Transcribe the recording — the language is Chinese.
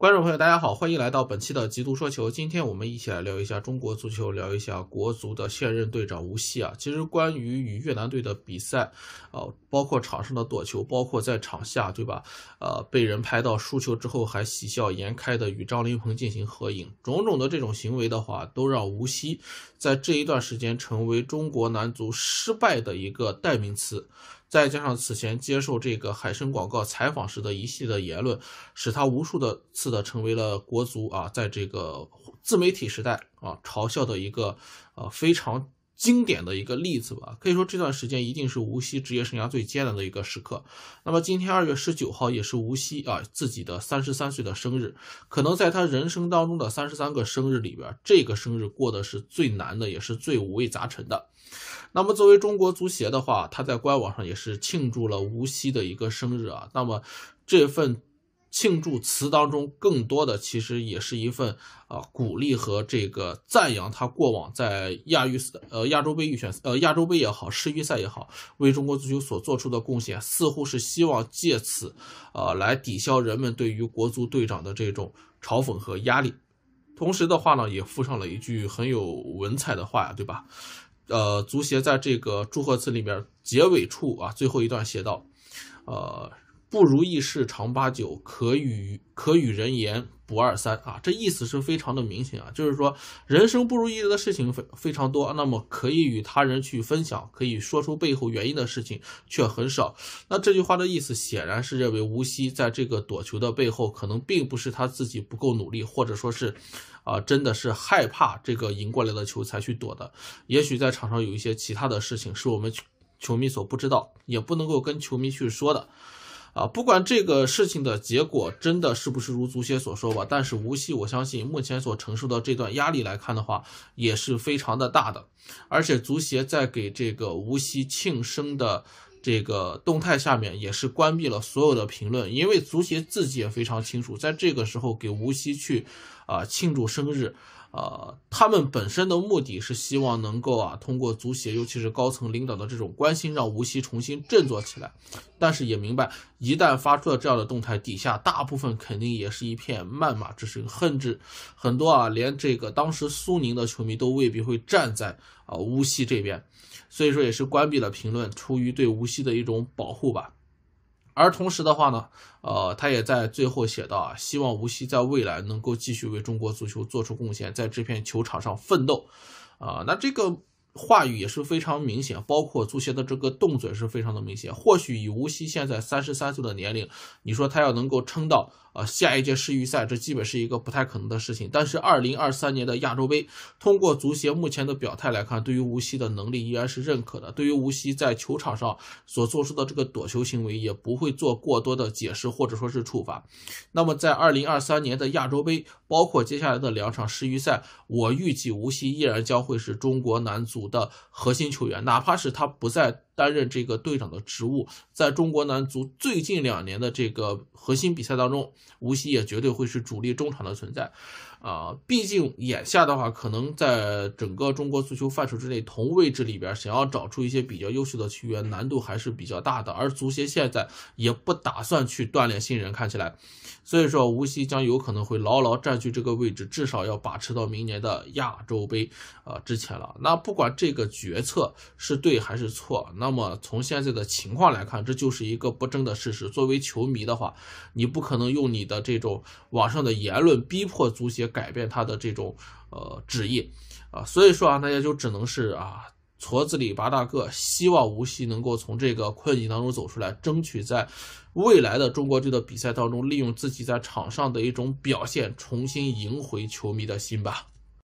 观众朋友，大家好，欢迎来到本期的《极度说球》。今天我们一起来聊一下中国足球，聊一下国足的现任队长吴曦啊。其实，关于与越南队的比赛，呃，包括场上的躲球，包括在场下，对吧？呃，被人拍到输球之后还喜笑颜开的与张琳芃进行合影，种种的这种行为的话，都让吴曦在这一段时间成为中国男足失败的一个代名词。再加上此前接受这个海参广告采访时的一系列言论，使他无数的次的成为了国足啊，在这个自媒体时代啊，嘲笑的一个呃非常。经典的一个例子吧，可以说这段时间一定是无锡职业生涯最艰难的一个时刻。那么今天二月十九号也是无锡啊自己的三十三岁的生日，可能在他人生当中的三十三个生日里边，这个生日过得是最难的，也是最五味杂陈的。那么作为中国足协的话，他在官网上也是庆祝了无锡的一个生日啊。那么这份。庆祝词当中，更多的其实也是一份啊鼓励和这个赞扬，他过往在亚预赛、呃亚洲杯预选、呃亚洲杯也好，世预赛也好，为中国足球所做出的贡献，似乎是希望借此，呃来抵消人们对于国足队长的这种嘲讽和压力。同时的话呢，也附上了一句很有文采的话呀，对吧？呃，足协在这个祝贺词里边结尾处啊，最后一段写道，呃。不如意事常八九，可与可与人言不二三啊！这意思是非常的明显啊，就是说人生不如意的事情非非常多，那么可以与他人去分享，可以说出背后原因的事情却很少。那这句话的意思显然是认为无锡在这个躲球的背后，可能并不是他自己不够努力，或者说是，啊，真的是害怕这个赢过来的球才去躲的。也许在场上有一些其他的事情是我们球迷所不知道，也不能够跟球迷去说的。啊，不管这个事情的结果真的是不是如足协所说吧，但是无锡，我相信目前所承受的这段压力来看的话，也是非常的大的。而且足协在给这个无锡庆生的这个动态下面，也是关闭了所有的评论，因为足协自己也非常清楚，在这个时候给无锡去。啊，庆祝生日，呃，他们本身的目的是希望能够啊，通过足协，尤其是高层领导的这种关心，让无锡重新振作起来。但是也明白，一旦发出了这样的动态，底下大部分肯定也是一片谩骂之声，甚至很多啊，连这个当时苏宁的球迷都未必会站在啊无锡这边。所以说也是关闭了评论，出于对无锡的一种保护吧。而同时的话呢，呃，他也在最后写到啊，希望无锡在未来能够继续为中国足球做出贡献，在这片球场上奋斗，啊，那这个。话语也是非常明显，包括足协的这个动嘴是非常的明显。或许以吴曦现在三十三岁的年龄，你说他要能够撑到啊下一届世预赛，这基本是一个不太可能的事情。但是二零二三年的亚洲杯，通过足协目前的表态来看，对于吴曦的能力依然是认可的。对于吴曦在球场上所做出的这个躲球行为，也不会做过多的解释或者说是处罚。那么在二零二三年的亚洲杯，包括接下来的两场世预赛，我预计吴曦依然将会是中国男足。组的核心球员，哪怕是他不在。担任这个队长的职务，在中国男足最近两年的这个核心比赛当中，吴曦也绝对会是主力中场的存在。啊，毕竟眼下的话，可能在整个中国足球范畴之内，同位置里边想要找出一些比较优秀的球员，难度还是比较大的。而足协现在也不打算去锻炼新人，看起来，所以说无锡将有可能会牢牢占据这个位置，至少要把持到明年的亚洲杯啊之前了。那不管这个决策是对还是错，那。那么从现在的情况来看，这就是一个不争的事实。作为球迷的话，你不可能用你的这种网上的言论逼迫足协改变他的这种呃旨意啊。所以说啊，那也就只能是啊矬子里拔大个，希望无锡能够从这个困境当中走出来，争取在未来的中国队的比赛当中，利用自己在场上的一种表现，重新赢回球迷的心吧。